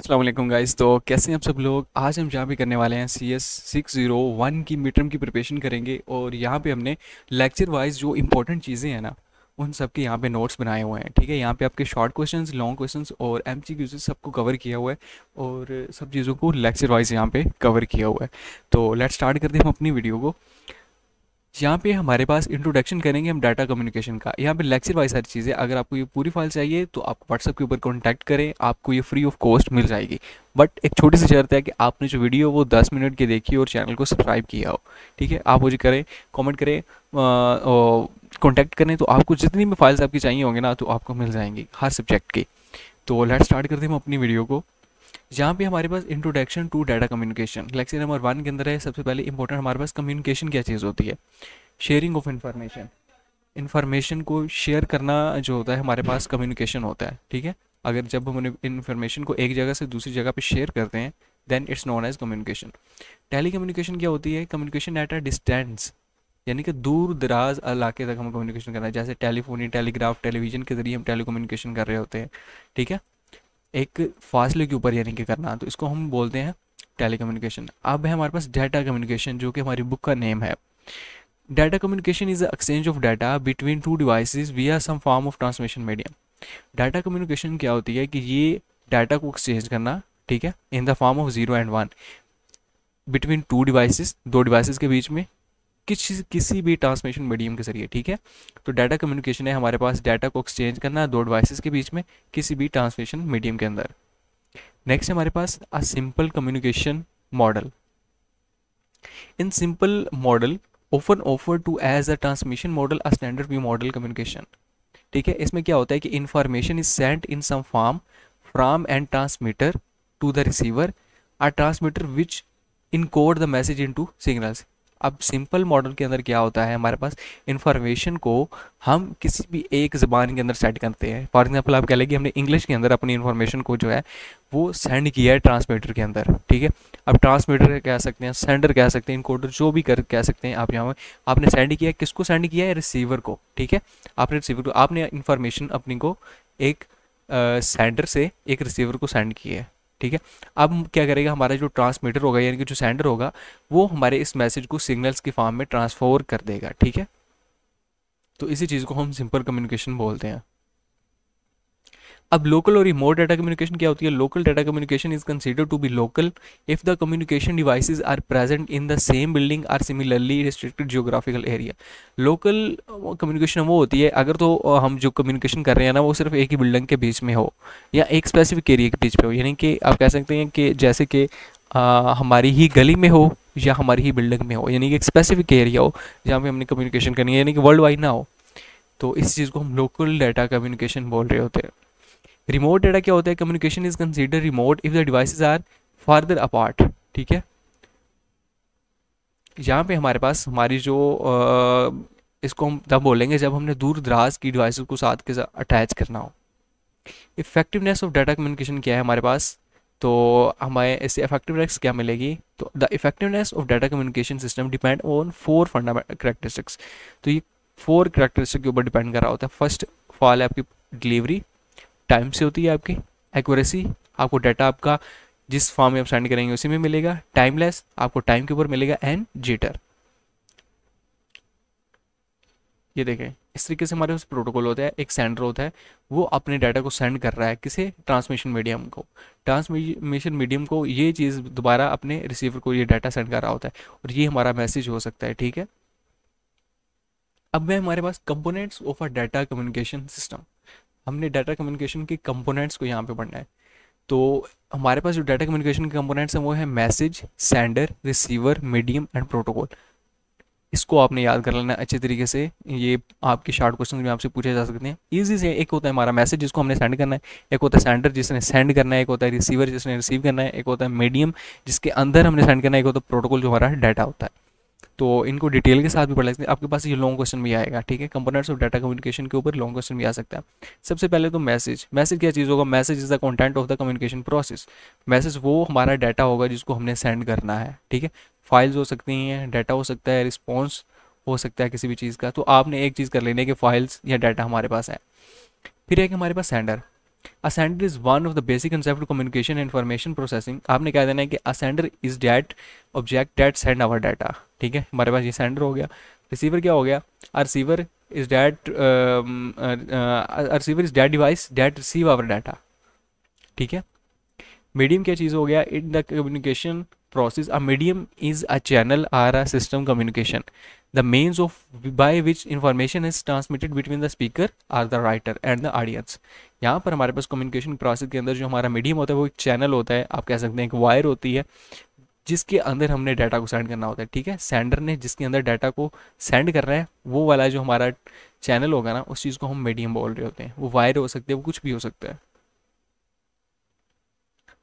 Aslam guys तो कैसे हैं आप सब लोग आज हम जहाँ भी करने वाले हैं C S six zero one की मिड टर्म की प्रिपरेशन करेंगे और यहाँ पे हमने लेक्चर वाइज जो इंपॉर्टेंट चीज़ें हैं ना उन सब के यहाँ पे नोट्स बनाए हुए हैं ठीक है यहाँ पे आपके शॉर्ट क्वेश्चंस लॉन्ग क्वेश्चंस और एम सी क्यूज सबको कवर किया हुआ है और सब चीज़ों को लेक्चर वाइज यहाँ पर कवर किया हुआ है तो लेट स्टार्ट करते हैं हम अपनी वीडियो को यहाँ पे हमारे पास इंट्रोडक्शन करेंगे हम डाटा कम्युनिकेशन का यहाँ पे लेक्चर वाइज सारी चीज़ें अगर आपको ये पूरी फाइल चाहिए तो आप व्हाट्सअप के ऊपर कॉन्टैक्ट करें आपको ये फ्री ऑफ कॉस्ट मिल जाएगी बट एक छोटी सी शर्त है कि आपने जो वीडियो वो 10 मिनट की देखी और चैनल को सब्सक्राइब किया हो ठीक है आप मुझे करें कॉमेंट करें कॉन्टैक्ट करें तो आपको जितनी भी फाइल्स आपकी चाहिए होंगे ना तो आपको मिल जाएंगी हर सब्जेक्ट की तो लेट स्टार्ट करते हैं हम अपनी वीडियो को जहाँ पे हमारे पास introduction to data communication lecture number one के अंदर है सबसे पहले इंपॉर्टेंट हमारे पास कम्युनिकेशन क्या चीज़ होती है शेयरिंग ऑफ इंफॉर्मेशन इंफॉर्मेशन को शेयर करना जो होता है हमारे पास कम्युनिकेशन होता है ठीक है अगर जब हम इन्फॉर्मेशन को एक जगह से दूसरी जगह पर शेयर करते हैं then it's known as communication telecommunication क्या होती है कम्युनिकेशन एट अ डिस्टेंस यानी कि दूर दराज इलाके तक हम कम्युनिकेशन करना है जैसे टेलीफोनी टेलीग्राफ टेलीविज़न के ज़रिए हम टेली कम्युनिकेशन कर रहे होते हैं ठीक है एक फासले के ऊपर यानी कि करना तो इसको हम बोलते हैं टेली कम्युनिकेशन अब है हमारे पास डाटा कम्युनिकेशन जो कि हमारी बुक का नेम है data communication is exchange of data between two devices via some form of transmission medium data communication क्या होती है कि ये डाटा को एक्सचेंज करना ठीक है in the form of zero and one between two devices दो डिवाइसेस के बीच में किसी किसी भी ट्रांसमिशन मीडियम के जरिए ठीक है तो डाटा कम्युनिकेशन है हमारे पास डाटा को एक्सचेंज करना है दो डिवाइसेस के बीच में किसी भी ट्रांसमिशन मीडियम के अंदर नेक्स्ट हमारे पास a simple communication model in simple model often offer to as a transmission model a standard view model communication ठीक है इसमें क्या होता है कि information is sent in some form from and transmitter to the receiver a transmitter which encode the message into signals अब simple model के अंदर क्या होता है हमारे पास इन्फॉर्मेशन को हम किसी भी एक ज़बान के अंदर सेट करते हैं फॉर एग्जाम्पल आप कह लेंगे कि हमने इंग्लिश के अंदर अपनी इन्फॉर्मेशन को जो है वो सेंड किया है ट्रांसमीटर के अंदर ठीक है अब ट्रांसमीटर कह सकते हैं सेंडर कह सकते हैं इनकोडर जो भी कर कह सकते हैं आप यहाँ आपने सेंड किया है किसको सेंड किया है रिसीवर को ठीक है आपने रिसीवर को आपने इन्फॉर्मेशन अपनी को एक सेंडर से एक रिसीवर को सेंड किया है ठीक है अब क्या करेगा हमारा जो ट्रांसमीटर होगा यानी कि जो सेंडर होगा वो हमारे इस मैसेज को सिग्नल्स के फॉर्म में ट्रांसफॉर कर देगा ठीक है तो इसी चीज़ को हम सिंपल कम्युनिकेशन बोलते हैं अब लोकल और रिमोट डाटा कम्युनिकेशन क्या होती है local data communication is consider to be local if the communication devices are present in the same building or similarly restricted geographical area local communication वो होती है अगर तो uh, हम जो कम्युनिकेशन कर रहे हैं ना वो सिर्फ एक ही बिल्डिंग के बीच में हो या एक स्पेसिफिक एरिया के बीच में हो यानी कि आप कह सकते हैं कि जैसे कि uh, हमारी ही गली में हो या हमारी ही बिल्डिंग में हो यानी कि एक स्पेसिफिक एरिया हो जहाँ पे हमने कम्युनिकेशन करनी है यानी कि वर्ल्ड वाइड ना हो तो इस चीज़ को हम लोकल डाटा कम्युनिकेशन बोल रहे होते हैं रिमोट डेटा क्या होता है communication is consider remote if the devices are further apart ठीक है यहाँ पे हमारे पास हमारी जो आ, इसको हम तब बोलेंगे जब हमने दूर दराज की डिवाइस को साथ के साथ अटैच करना हो इफेक्टिवनेस ऑफ डाटा कम्युनिकेशन क्या है हमारे पास तो हमारे इससे इफेक्टिवनेस क्या मिलेगी तो the effectiveness of data communication system depend on four fundamental characteristics तो ये फोर करेक्टरिस्टिक के ऊपर डिपेंड कर रहा होता है फर्स्ट फॉल है आपकी डिलीवरी टाइम से होती है आपकी एक्यूरेसी आपको डाटा आपका जिस फॉर्म में आप सेंड करेंगे उसी में मिलेगा टाइमलेस आपको टाइम के ऊपर मिलेगा एंड जीटर ये देखें इस तरीके से हमारे पास प्रोटोकॉल होता है एक सेंडर होता है वो अपने डाटा को सेंड कर रहा है किसे ट्रांसमिशन मीडियम को ट्रांसमिशन मीडियम को ये चीज़ दोबारा अपने रिसीवर को ये डाटा सेंड कर रहा होता है और ये हमारा मैसेज हो सकता है ठीक है अब मैं हमारे पास components of a data communication system हमने डाटा कम्युनिकेशन के कंपोनेंट्स को यहाँ पे पढ़ना है तो हमारे पास जो डाटा कम्युनिकेशन के कंपोनेंट्स हैं वो है message sender receiver medium and protocol इसको आपने याद कर लेना अच्छे तरीके से ये आपके शार्ट क्वेश्चन में आपसे पूछे जा सकते हैं ईजी से एक होता है हमारा मैसेज जिसको हमने सेंड करना है एक होता है सेंडर जिसने सेंड करना है एक होता है रिसीवर जिसने रिसीव करना है एक होता है मीडियम जिसके अंदर हमने सेंड करना है एक होता है प्रोटोकॉल जो हमारा डाटा होता है तो इनको डिटेल के साथ भी पढ़ सकते हैं आपके पास ये लॉन्ग क्वेश्चन भी आएगा ठीक है कंपोनेंट्स ऑफ डाटा कम्युनिकेशन के ऊपर लॉन्ग क्वेश्चन भी आ सकता है सबसे पहले तो मैसेज मैसेज क्या चीज़ होगा message is the content of the communication process message वो हमारा डाटा होगा जिसको हमने सेंड करना है ठीक है फाइल्स हो सकती हैं डाटा हो सकता है रिस्पॉन्स हो सकता है किसी भी चीज़ का तो आपने एक चीज़ कर लेनी है कि फाइल्स या डाटा हमारे पास है फिर एक हमारे पास sender a sender is one of the basic concept communication information processing आपने कह देना है कि a sender is that object that send our data ठीक है हमारे पास ये सेंडर हो गया रिसीवर क्या हो गया receiver is that receiver is that device that receive our data ठीक है मीडियम क्या चीज़ हो गया in the communication process a medium is a channel or a system communication the means of by which information is transmitted between the speaker or the writer and the audience यहाँ पर हमारे पास communication process के अंदर जो हमारा medium होता है वो एक चैनल होता है आप कह सकते हैं एक वायर होती है जिसके अंदर हमने डाटा को सेंड करना होता है ठीक है सेंडर ने जिसके अंदर डाटा को सेंड कर रहा है वो वाला जो हमारा चैनल होगा ना उस चीज़ को हम मीडियम बोल रहे होते हैं वो वायर हो सकते हैं वो कुछ भी हो सकता है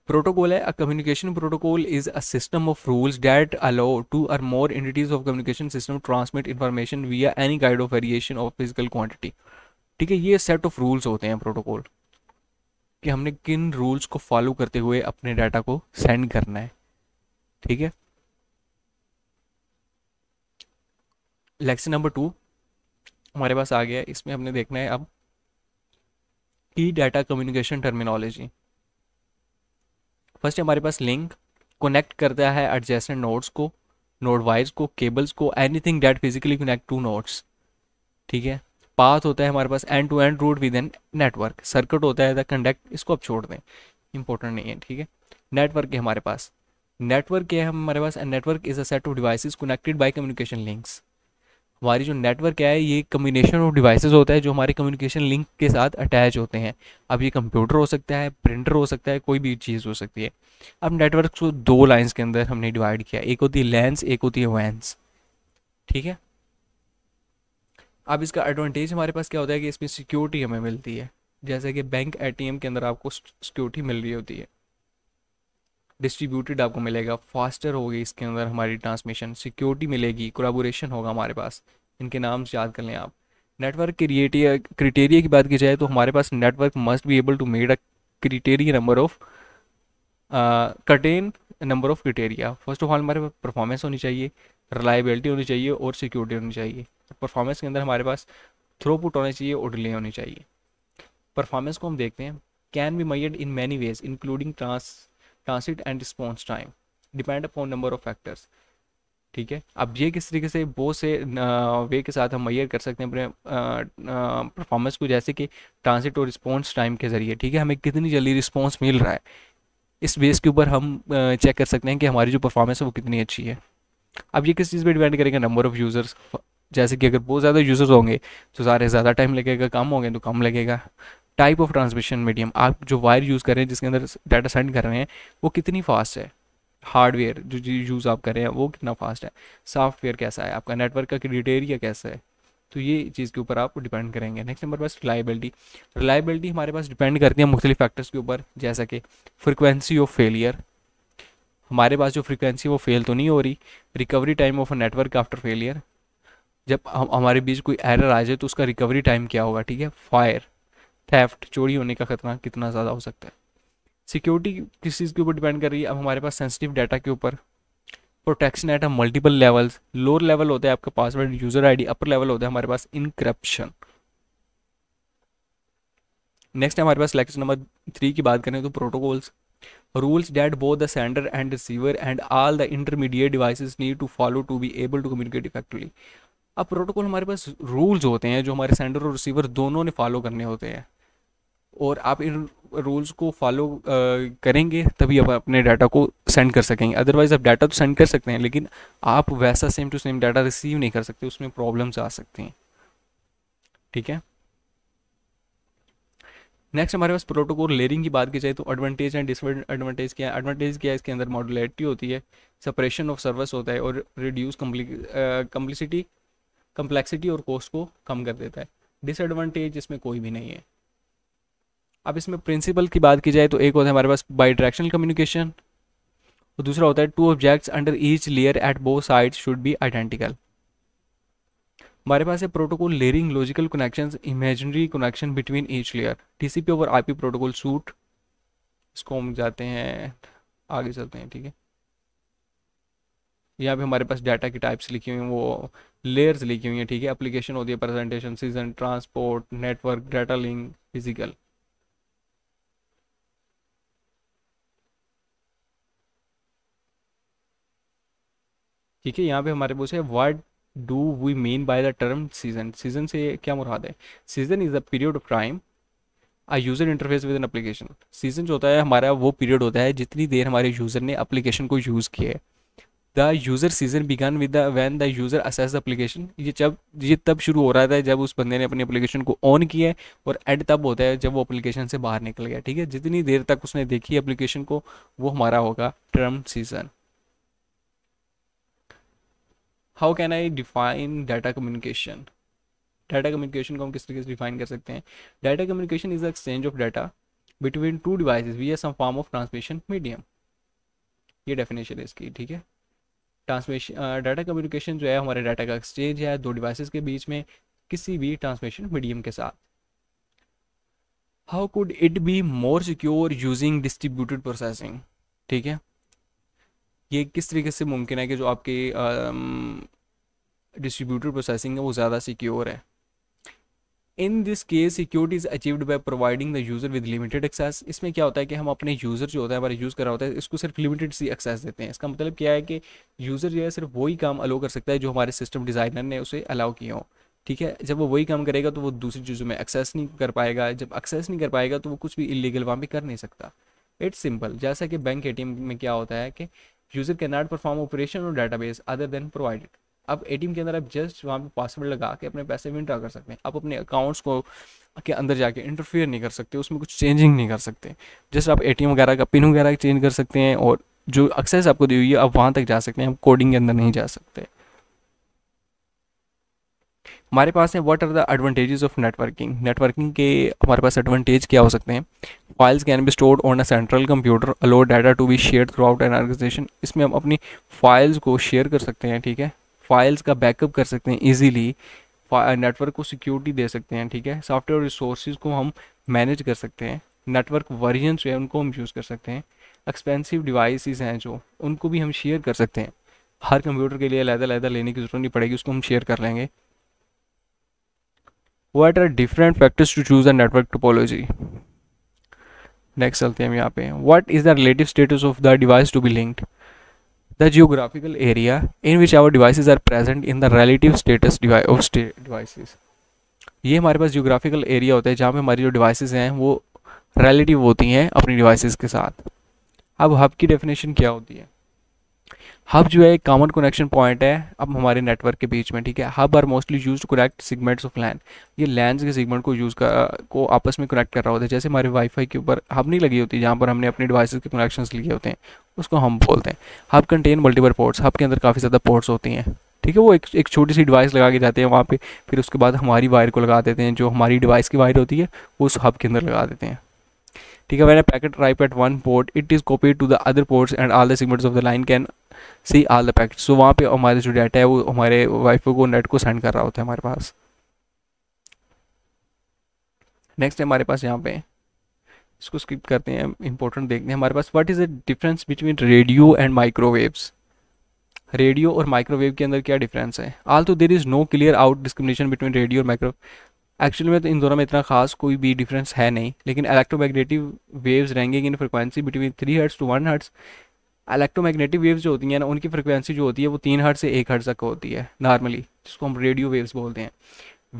प्रोटोकॉल है a communication protocol is a system of rules that allow two or more entities of communication system transmit information via any kind of variation of physical quantity ठीक है ये सेट ऑफ रूल्स होते हैं protocol कि हमने किन rules को follow करते हुए अपने डाटा को सेंड करना है ठीक है लेक्सन नंबर टू हमारे पास आ गया इसमें हमने देखना है अब की डाटा कम्युनिकेशन टर्मिनोलॉजी फर्स्ट हमारे पास लिंक कनेक्ट करता है एडजेसेंट नोड्स को नोड वाइज को केबल्स को anything that physically connect two nodes ठीक है पाथ होता है हमारे पास end to end route with an network circuit होता है द कंडक्ट इसको आप छोड़ दें इंपॉर्टेंट नहीं है ठीक है नेटवर्क है हमारे पास नेटवर्क है हमारे पास and network is a set of devices connected by communication links हमारी जो नेटवर्क है ये कम्बिनेशन ऑफ डिवाइसेस होता है जो हमारे कम्युनिकेशन लिंक के साथ अटैच होते हैं अब ये कंप्यूटर हो सकता है प्रिंटर हो सकता है कोई भी चीज़ हो सकती है अब नेटवर्क को दो लाइंस के अंदर हमने डिवाइड किया एक होती है लेंस एक होती है वैंस ठीक है अब इसका एडवांटेज हमारे पास क्या होता है कि इसमें सिक्योरिटी हमें मिलती है जैसे कि बैंक एटीएम के अंदर आपको सिक्योरिटी मिल रही होती है डिस्ट्रीब्यूटेड आपको मिलेगा फास्टर होगी इसके अंदर हमारी ट्रांसमिशन सिक्योरिटी मिलेगी कोलाबोरेशन होगा हमारे पास इनके नाम याद कर लें आप नेटवर्क क्रिएटिया क्रिटेरिया की बात की जाए तो हमारे पास network must be able to made a criteria number of certain number of criteria first of all हमारे पास परफॉर्मेंस होनी चाहिए रिलायबिलिटी होनी चाहिए और सिक्योरिटी होनी चाहिए परफॉर्मेंस के अंदर हमारे पास थ्रोपुट होना चाहिए और डिले होनी चाहिए परफॉर्मेंस को हम देखते हैं can be made in many ways including trans transit and response time depend upon number of factors ठीक है अब ये किस तरीके से बो से वे के साथ हम मैयर कर सकते हैं अपने परफॉर्मेंस को जैसे कि ट्रांसिट और रिस्पॉन्स टाइम के ज़रिए ठीक है हमें कितनी जल्दी रिस्पॉन्स मिल रहा है इस बेस के ऊपर हम चेक कर सकते हैं कि हमारी जो परफॉर्मेंस है वो कितनी अच्छी है अब ये किस चीज़ पे डिपेंड करेगा नंबर ऑफ़ यूज़र्स जैसे कि अगर बहुत ज़्यादा यूज़र्स होंगे तो सारे ज़्यादा टाइम लगेगा कम होंगे तो कम लगेगा टाइप ऑफ ट्रांसमिशन मीडियम आप जो वायर यूज़ कर रहे हैं जिसके अंदर डाटा सेंड कर रहे हैं वो कितनी फास्ट है हार्डवेयर जो यूज़ आप कर रहे हैं वो कितना फास्ट है सॉफ्टवेयर कैसा है आपका नेटवर्क का क्रिटेरिया कैसा है तो ये चीज़ के ऊपर आप डिपेंड करेंगे नेक्स्ट नंबर पास रिलायबिलिटी रिलायबिलिटी हमारे पास डिपेंड करती है मुख्तलिफ फैक्टर्स के ऊपर जैसा कि फ्रिक्वेंसी ऑफ फेलियर हमारे पास जो फ्रिक्वेंसी वो फेल तो नहीं हो रही recovery time of a network after failure जब हम हमारे बीच कोई एरर आ जाए तो उसका रिकवरी टाइम क्या होगा ठीक है फायर थेफ्ट चोरी होने का खतरा कितना ज़्यादा हो सकता है सिक्योरिटी किस चीज़ के ऊपर डिपेंड कर रही है अब हमारे पास सेंसिटिव डाटा के ऊपर protection at multiple levels lower level होता है आपका password user ID upper level होता है हमारे पास इनक्रप्शन नेक्स्ट हमारे पास लेक्चर नंबर थ्री की बात करें तो protocols rules that both the sender and receiver and all the intermediate devices need to follow to be able to communicate effectively अब protocol हमारे पास रूल्स होते हैं जो हमारे सेंडर और रिसीवर दोनों ने फॉलो करने होते हैं और आप इन रूल्स को फॉलो करेंगे तभी आप अपने डाटा को सेंड कर सकेंगे अदरवाइज़ आप डाटा तो सेंड कर सकते हैं लेकिन आप वैसा same to same data receive नहीं कर सकते उसमें प्रॉब्लम्स आ सकती हैं ठीक है नेक्स्ट हमारे पास प्रोटोकॉल लेयरिंग की बात की जाए तो एडवांटेज एंड डिसएडवांटेज क्या है एडवांटेज क्या है इसके अंदर मॉडुलरिटी होती है सपरेशन ऑफ सर्विस होता है और रिड्यूस कम्प्लिसिटी कम्प्लेक्सिटी और कॉस्ट को कम कर देता है डिसएडवांटेज इसमें कोई भी नहीं है अब इसमें प्रिंसिपल की बात की जाए तो एक होता है हमारे पास बाई डायरेक्शनल कम्युनिकेशन और दूसरा होता है two objects under each layer at both side should be identical हमारे पास है protocol layering logical connection imaginary connection between each layer TCP over IP protocol suite इसको हम जाते हैं आगे चलते हैं ठीक है यहाँ पे हमारे पास डाटा की टाइप्स लिखी हुई हैं वो लेयर्स लिखी हुई हैं ठीक है एप्लीकेशन होती है presentation session transport network data link physical ठीक है यहाँ पे हमारे पास है word do we mean by the term session session से क्या मुराद है session is the period of time a user interface with an application session जो होता है हमारा वो पीरियड होता है जितनी देर हमारे यूज़र ने एप्लीकेशन को यूज़ किया है the user session begin with the when the user access the application ये जब ये तब शुरू हो रहा था जब उस बंदे ने अपनी एप्लीकेशन को ऑन किया है और एंड तब होता है जब वो अप्लीकेशन से बाहर निकल गया ठीक है जितनी देर तक उसने देखी एप्लीकेशन को वो हमारा होगा term season how can I define data communication data communication को हम किस तरीके से डिफाइन कर सकते हैं data communication is exchange of data between two device via some form of transmission medium ये डेफिनेशन है इसकी ठीक है ट्रांसमिशन डाटा कम्युनिकेशन जो है हमारे डाटा का एक्सचेंज है दो डिवाइसेस के बीच में किसी भी ट्रांसमिशन मीडियम के साथ how could it be more secure using distributed processing ठीक है ये किस तरीके से मुमकिन है कि जो आपके डिस्ट्रीब्यूटेड प्रोसेसिंग है वो ज़्यादा सिक्योर है in this case security is achieved by providing the user with limited access इसमें क्या होता है कि हम अपने यूज़र जो होता है हमारे यूज़ कर रहा होता है इसको सिर्फ लिमिटेड सी एक्सेस देते हैं इसका मतलब क्या है कि यूज़र जो है सिर्फ वही काम अलो कर सकता है जो हमारे सिस्टम डिज़ाइनर ने उसे अलाउ किया हो ठीक है जब वो वही काम करेगा तो वो दूसरी चीज़ों में एक्सेस नहीं कर पाएगा जब एक्सेस नहीं कर पाएगा तो वो कुछ भी इलीगल वहाँ पर कर नहीं सकता इट्स सिंपल जैसा कि बैंक ए में क्या होता है कि user can not perform operation और बेस अदर देन प्रोवाइडेड आप ए के अंदर आप जस्ट वहाँ पे पासवर्ड लगा के अपने पैसे विंड्रा कर सकते हैं आप अपने अकाउंट्स को के अंदर जाके इंटरफेयर नहीं कर सकते उसमें कुछ चेंजिंग नहीं कर सकते जस्ट आप ए वगैरह का पिन वगैरह चेंज कर सकते हैं और जो एक्सेस आपको दी हुई है आप वहाँ तक जा सकते हैं आप कोडिंग के अंदर नहीं जा सकते हमारे पास है what are the advantages of networking networking के हमारे पास एडवांटेज क्या हो सकते हैं files can be stored on a central computer allow data to be share throughout an organization इसमें हम अपनी फाइल्स को शेयर कर सकते हैं ठीक है फाइल्स का बैकअप कर सकते हैं इजीली नेटवर्क uh, को सिक्योरिटी दे सकते हैं ठीक है सॉफ्टवेयर रिसोर्सेज को हम मैनेज कर सकते हैं नेटवर्क वर्जन जो है उनको हम यूज़ कर सकते हैं एक्सपेंसिव डिवाइसेस हैं जो उनको भी हम शेयर कर सकते हैं हर कंप्यूटर के लिए अलहदा लहदा लेने की ज़रूरत नहीं पड़ेगी उसको हम शेयर कर लेंगे what are different factors to choose a network topology next चलते हैं हम यहाँ पे what is the relative status of the device to be linked the geographical area in which our devices are present in the relative status of devices ये हमारे पास geographical area होता है जहाँ पे हमारी जो डिवाइसेस हैं वो रिलेटिव होती हैं अपनी डिवाइसेस के साथ अब हब की डेफिनेशन क्या होती है हब जो है एक कॉमन कनेक्शन पॉइंट है अब हमारे नेटवर्क के बीच में ठीक है hub are mostly use to connect segments of LAN ये लैंड के सिगमेंट को यूज़ कर को आपस में कनेक्ट कर रहा होता है जैसे हमारे वाईफाई के ऊपर हब नहीं लगी होती जहाँ पर हमने अपने डिवाइसेस के कनेक्शन लिए होते हैं उसको हम बोलते हैं hub contain multiple ports hub के अंदर काफ़ी ज़्यादा पोर्ट्स होती हैं ठीक है वो एक एक छोटी सी डिवाइस लगा के जाते हैं वहाँ पे फिर उसके बाद हमारी वायर को लगा देते हैं जो हमारी डिवाइस की वायर होती है वो उस हब के अंदर लगा देते हैं ठीक है when a packet arrives at one port it is copied to the other ports and all the segments of the LAN can see all the packet so वहाँ पे हमारे जो डाटा है वो हमारे वाईफाई को नेट को सेंड कर रहा होता है हमारे पास नेक्स्ट है हमारे पास यहाँ पे इसको स्किप करते हैं इंपॉर्टेंट देखते हैं हमारे पास what is the difference between radio and microwaves radio और माइक्रोवेव के अंदर क्या डिफरेंस है although there is no clear out discrimination between radio और माइक्रोवेव एक्चुअली में तो इन दोनों में इतना खास कोई भी डिफरेंस है नहीं लेकिन इलेक्ट्रोमैग्नेटिव वेव्स रहेंगे in frequency between three hertz to one hertz electromagnetic waves जो होती हैं ना उनकी फ्रिक्वेंसी जो होती है वो तीन हर्ट से एक हर्ट तक होती है नॉर्मली जिसको हम रेडियो वेव्स बोलते हैं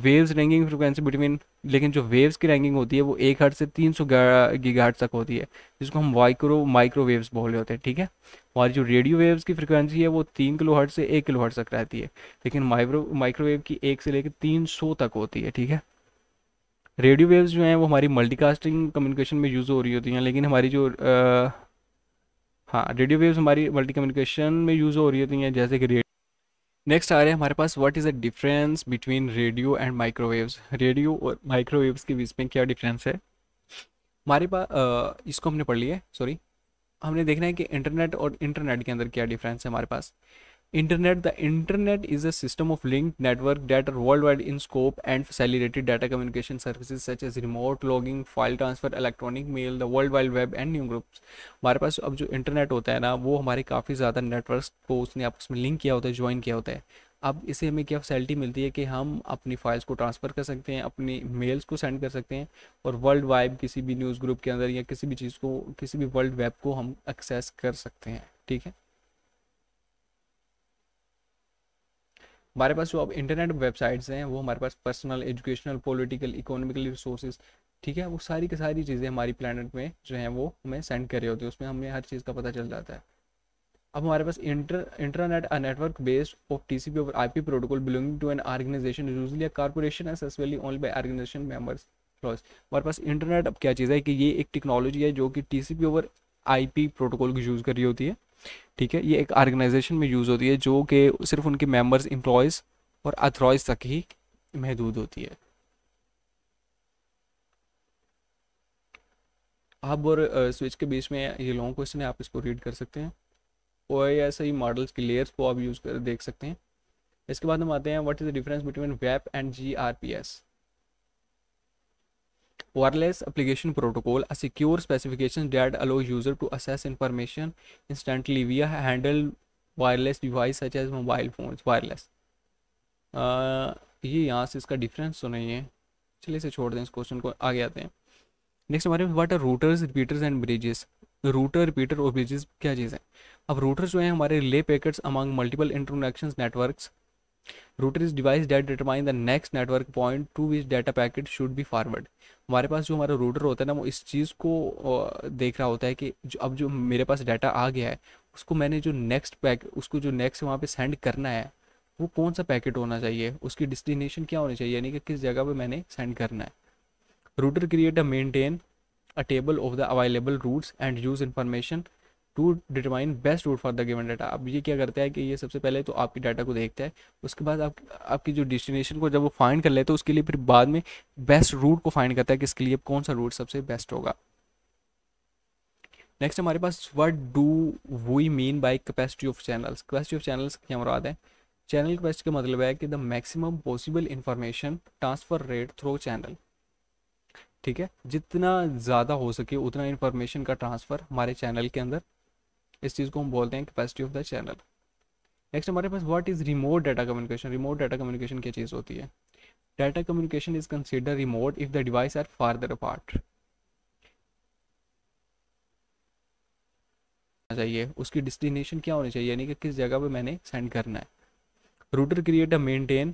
वेव्स रैंकिंग फ्रिक्वेंसी बिटवीन लेकिन जो वेव्स की रैंकिंग होती है वो एक हर्ट से तीन सौ गीगाहर्ट तक होती है जिसको हम माइक्रो माइक्रोवेव्स बोल रहे होते हैं ठीक है और जो रेडियो वेव्स की फ्रिक्वेंसी है वो तीन किलो हर्ट से एक किलो हर्ट तक रहती है लेकिन माइक्रो माइक्रोवेव की एक से लेकर तीन सौ तक होती है ठीक है रेडियो वेव्स जो हैं वो हमारी मल्टीकास्टिंग कम्युनिकेशन में यूज़ हो रही होती हैं लेकिन हमारी जो आ, हाँ रेडियो वेव्स हमारी मल्टी कम्युनिकेशन में यूज़ हो रही होती हैं जैसे कि नेक्स्ट आ रहे हैं हमारे पास what is the difference between radio and microwaves radio और माइक्रोवेव्स के बीच में क्या डिफरेंस है हमारे पास इसको हमने पढ़ लिया है सॉरी हमने देखना है कि इंटरनेट और इंटरनेट के अंदर क्या डिफरेंस है हमारे पास internet the internet is a system of link network data world wide in scope and facilitated data communication services such as remote logging file transfer electronic mail the world wide web and new groups हमारे पास अब जो internet होता है ना वो हमारे काफ़ी ज़्यादा नेटवर्क को उसने आपस में लिंक किया होता है ज्वाइन किया होता है अब इसे हमें क्या फैसिलिटी मिलती है कि हम अपनी फाइल्स को ट्रांसफ़र कर सकते हैं अपनी मेल्स को सेंड कर सकते हैं और वर्ल्ड वाइड किसी भी न्यूज़ ग्रुप के अंदर या किसी भी चीज़ को किसी भी वर्ल्ड वेब को हम एक्सेस कर सकते हैं ठीक है हमारे पास जो अब इंटरनेट वेबसाइट्स हैं वो हमारे पास personal educational political economical resources ठीक है वो सारी की सारी चीज़ें हमारी प्लानट में जो है वो हमें सेंड कर रहे होते हैं उसमें हमें हर चीज़ का पता चल जाता है अब हमारे पास inter internet a network based of T C P और I P protocol belonging to an organization usually corporation accessible only by organization members हमारे पास इंटरनेट अब क्या चीज़ है कि ये एक टेक्नोलॉजी है जो कि T C P over I P protocol को यूज़ कर रही होती है ठीक है ये एक ऑर्गेनाइजेशन में यूज़ होती है जो कि सिर्फ उनके मेंबर्स एम्प्लॉयज़ और अथरॉइज तक ही महदूद होती है हब और स्विच के बीच में ये लॉन्ग क्वेश्चन है आप इसको रीड कर सकते हैं और ऐसे ही मॉडल्स की लेयर्स को आप यूज़ कर देख सकते हैं इसके बाद हम आते हैं what is the difference between web and G R P S Wireless Application Protocol, a secure specification that allows users to access information instantly via handheld wireless device such as mobile phones. Wireless. Uh, ये यहाँ से इसका difference तो नहीं है चलिए इसे छोड़ दें इस क्वेश्चन को आगे आते हैं नेक्स्ट हमारे what are routers repeaters and bridges router repeater और ब्रिजेस क्या चीज़ है अब रूटर्स जो है हमारे relay packets among multiple interconnection networks router is device that determine the next network point to which data packet should be forward हमारे पास जो हमारा रूटर होता है ना वो इस चीज़ को देख रहा होता है कि जो अब जो मेरे पास डाटा आ गया है उसको मैंने जो नेक्स्ट पैक उसको जो नेक्स्ट वहाँ पे सेंड करना है वो कौन सा पैकेट होना चाहिए उसकी डिस्टिनेशन क्या होनी चाहिए यानी कि किस जगह पे मैंने सेंड करना है router create a maintain a table of the available routes and use information to determine best route for the given data अब ये क्या करता है कि ये सबसे पहले तो आपकी डाटा को देखता है उसके बाद आप आपकी जो डिस्टिनेशन को जब वो फाइंड कर लेते हैं उसके लिए फिर बाद में बेस्ट रूट को फाइंड करता है कि इसके लिए कौन सा रूट सबसे बेस्ट होगा नेक्स्ट हमारे पास what do we mean by capacity of channels capacity of channels क्या मुराद है चैनल कैपेसिटी का मतलब है कि the maximum possible information transfer rate through channel ठीक है जितना ज़्यादा हो सके उतना इन्फॉर्मेशन का ट्रांसफ़र हमारे चैनल के अंदर इस चीज़ को हम बोलते हैं capacity of the channel next हमारे पास what is remote data communication remote data communication क्या चीज़ होती है data communication is consider remote if the device are farther apart चाहिए उसकी डिस्टिनेशन क्या होनी चाहिए यानी कि किस जगह पर मैंने सेंड करना है router create a maintain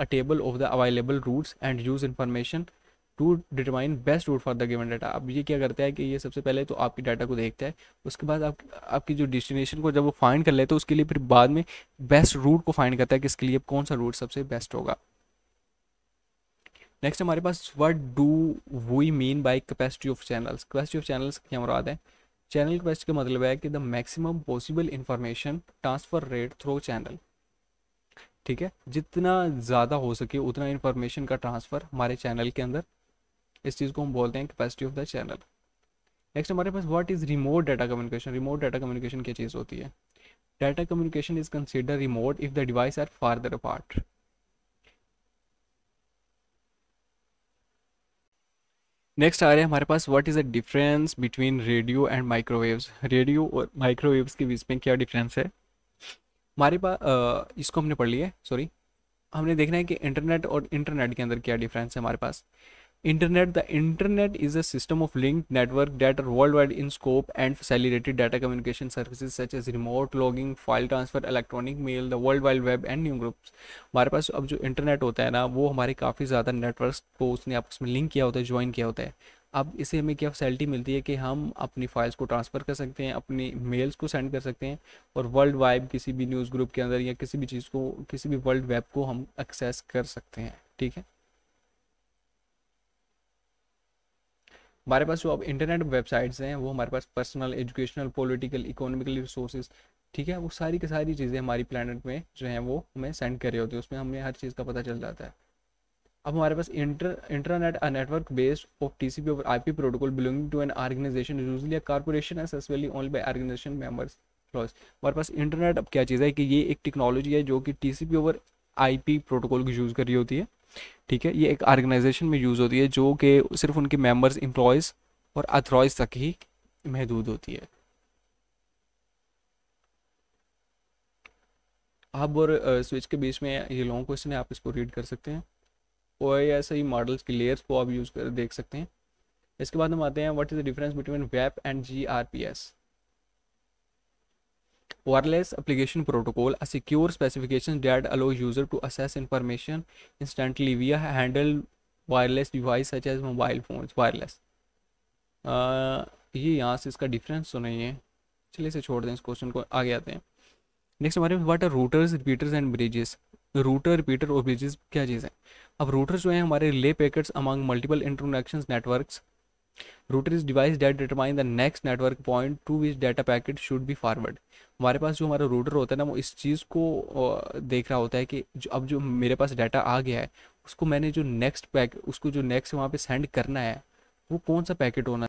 a table of the available routes and use information to determine best route for the given data अब ये क्या करता है कि ये सबसे पहले तो आपकी डाटा को देखता है उसके बाद आप आपकी जो डिस्टिनेशन को जब वो फाइंड कर लेते तो हैं उसके लिए फिर बाद में बेस्ट रूट को फाइंड करता है कि इसके लिए कौन सा रूट सबसे बेस्ट होगा नेक्स्ट हमारे पास what do we mean by capacity of channels capacity of channels क्या मुराद है चैनल कैपेसिटी का मतलब है कि the maximum possible information transfer rate through channel ठीक है जितना ज़्यादा हो सके उतना इन्फॉर्मेशन का ट्रांसफ़र हमारे चैनल के अंदर इस चीज़ को हम बोलते हैं capacity of the channel next हमारे पास what is remote data communication remote data communication क्या चीज़ होती है data communication is consider remote if the device are farther apart next आ रहे हैं हमारे पास what is the difference between radio and microwaves radio और माइक्रोवेव्स के बीच में क्या डिफरेंस है हमारे पास इसको हमने पढ़ लिया है सॉरी हमने देखना है कि इंटरनेट और इंटरनेट के अंदर क्या डिफरेंस है हमारे पास internet the internet is a system of link network data world wide in scope and facilitated data communication service such as remote logging file transfer electronic mail the world wide web and new groups हमारे पास अब जो internet होता है ना वो हमारे काफ़ी ज़्यादा नेटवर्क को उसने आपस में लिंक किया होता है ज्वाइन किया होता है अब इसे हमें क्या फैसिलिटी मिलती है कि हम अपनी फाइल्स को ट्रांसफ़र कर सकते हैं अपनी मेल्स को सेंड कर सकते हैं और वर्ल्ड वाइड किसी भी न्यूज़ ग्रुप के अंदर या किसी भी चीज़ को किसी भी वर्ल्ड वेब को हम एक्सेस कर सकते हैं ठीक है हमारे पास जो अब इंटरनेट वेबसाइट्स हैं वो हमारे पास personal educational political economical resources ठीक है वो सारी की सारी चीज़ें हमारी प्लानट में जो है वो हमें सेंड कर रही होती है उसमें हमें हर चीज़ का पता चल जाता है अब हमारे पास inter internet a network based of T C P over I P protocol belonging to an organization usually a corporation accessible only by organization members clause हमारे पास इंटरनेट अब क्या चीज़ है कि ये एक टेक्नोलॉजी है जो कि T C P over I P protocol को यूज़ कर रही होती है ठीक है ये एक ऑर्गेनाइजेशन में यूज़ होती है जो कि सिर्फ उनके मेंबर्स एम्प्लॉयज़ और अथॉराइज तक ही महदूद होती है हब और स्विच के बीच में ये लॉन्ग क्वेश्चन है आप इसको रीड कर सकते हैं और ऐसे ही मॉडल्स की लेयर्स को आप यूज़ कर देख सकते हैं इसके बाद हम आते हैं what is the difference between web and G R P S Wireless Application Protocol, a secure specification that allows user to access information instantly via handle wireless device such as mobile phones. Wireless. Uh, ये यहाँ से इसका difference तो नहीं है चलिए इसे छोड़ दें इस क्वेश्चन को आगे आते हैं नेक्स्ट हमारे में what are routers repeaters and bridges router repeater और ब्रिजेस क्या चीज़ है अब रूटर्स जो है हमारे relay packets among multiple interconnection networks router is device that determine the next network point to which data packet should be forward हमारे पास जो हमारा रूटर होता है ना वो इस चीज़ को देख रहा होता है कि जो अब जो मेरे पास डाटा आ गया है उसको मैंने जो नेक्स्ट पैक उसको जो नेक्स्ट वहाँ पे सेंड करना है वो कौन सा पैकेट होना